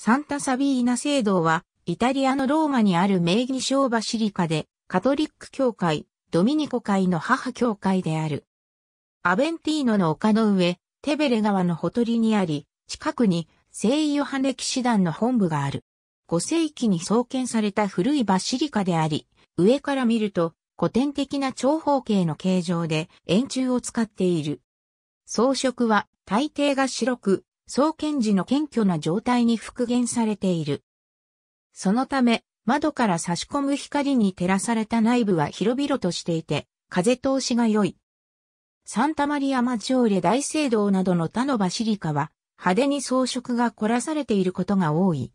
サンタ・サビーナ聖堂は、イタリアのローマにある名義小バシリカで、カトリック教会、ドミニコ会の母教会である。アベンティーノの丘の上、テベレ川のほとりにあり、近くに聖ヨハネ騎士団の本部がある。5世紀に創建された古いバシリカであり、上から見ると古典的な長方形の形状で円柱を使っている。装飾は大抵が白く、創建時の謙虚な状態に復元されている。そのため、窓から差し込む光に照らされた内部は広々としていて、風通しが良い。サンタマリア・マジョーレ大聖堂などの他のバシリカは、派手に装飾が凝らされていることが多い。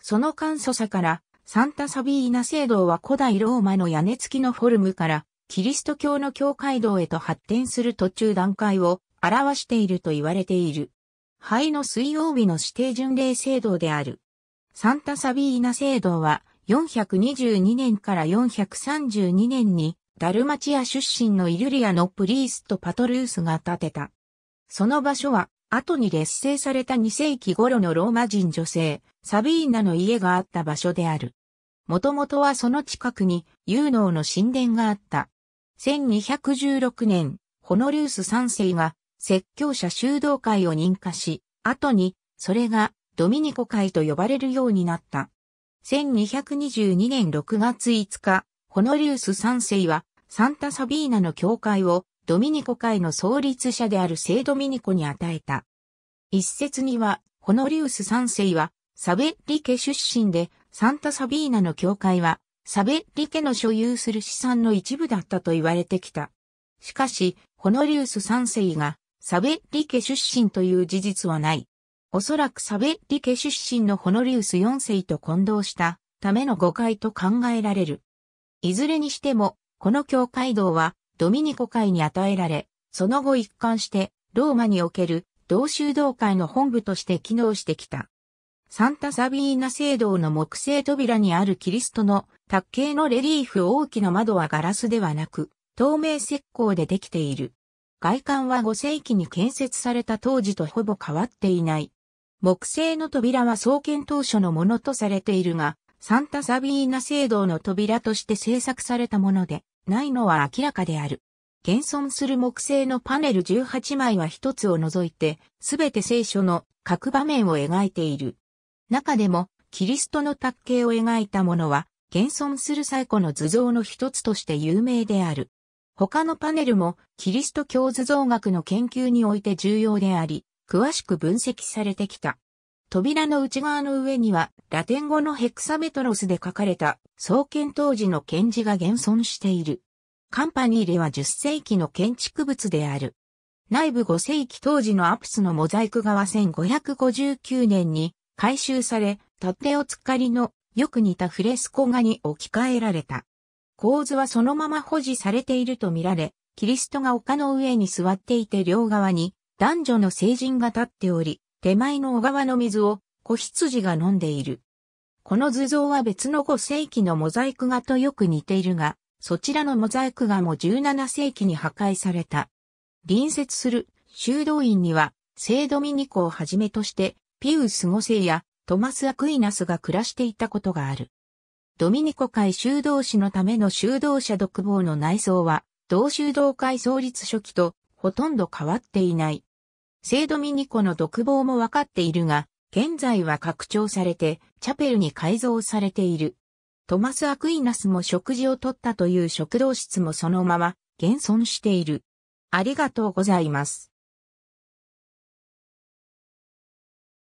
その簡素さから、サンタ・サビーナ聖堂は古代ローマの屋根付きのフォルムから、キリスト教の教会堂へと発展する途中段階を表していると言われている。灰の水曜日の指定巡礼聖堂である。サンタサビーナ聖堂は、422年から432年に、ダルマチア出身のイルリアのプリースとパトルースが建てた。その場所は、後に劣勢された2世紀頃のローマ人女性、サビーナの家があった場所である。もともとはその近くに、ユーノーの神殿があった。1216年、ホノリウス3世が説教者修道会を認可し、後に、それがドミニコ会と呼ばれるようになった。1222年6月5日、ホノリウス3世はサンタサビーナの教会をドミニコ会の創立者である聖ドミニコに与えた。一説には、ホノリウス3世はサベリ家出身でサンタサビーナの教会はサベリ家の所有する資産の一部だったと言われてきた。しかし、ホノリウス3世がサベッリ家出身という事実はない。おそらくサベッリ家出身のホノリウス4世と混同したための誤解と考えられる。いずれにしても、この教会道はドミニコ会に与えられ、その後一貫してローマにおける同修道会の本部として機能してきた。サンタサビーナ聖堂の木製扉にあるキリストの卓形のレリーフ大きな窓はガラスではなく、透明石膏でできている。外観は5世紀に建設された当時とほぼ変わっていない。木製の扉は創建当初のものとされているが、サンタサビーナ聖堂の扉として制作されたもので、ないのは明らかである。現存する木製のパネル18枚は一つを除いて、すべて聖書の各場面を描いている。中でも、キリストの卓形を描いたものは、現存する最古の図像の一つとして有名である。他のパネルもキリスト教図像学の研究において重要であり、詳しく分析されてきた。扉の内側の上には、ラテン語のヘクサメトロスで書かれた、創建当時の検字が現存している。カンパニーレは10世紀の建築物である。内部5世紀当時のアプスのモザイク画は1559年に改修され、タッテオツカリのよく似たフレスコ画に置き換えられた。構図はそのまま保持されているとみられ、キリストが丘の上に座っていて両側に男女の聖人が立っており、手前の小川の水を子羊が飲んでいる。この図像は別の5世紀のモザイク画とよく似ているが、そちらのモザイク画も17世紀に破壊された。隣接する修道院には、聖ドミニコをはじめとして、ピウス5世やトマス・アクイナスが暮らしていたことがある。ドミニコ会修道士のための修道者独房の内装は、同修道会創立初期とほとんど変わっていない。聖ドミニコの独房も分かっているが、現在は拡張されて、チャペルに改造されている。トマス・アクイナスも食事をとったという食堂室もそのまま、現存している。ありがとうございます。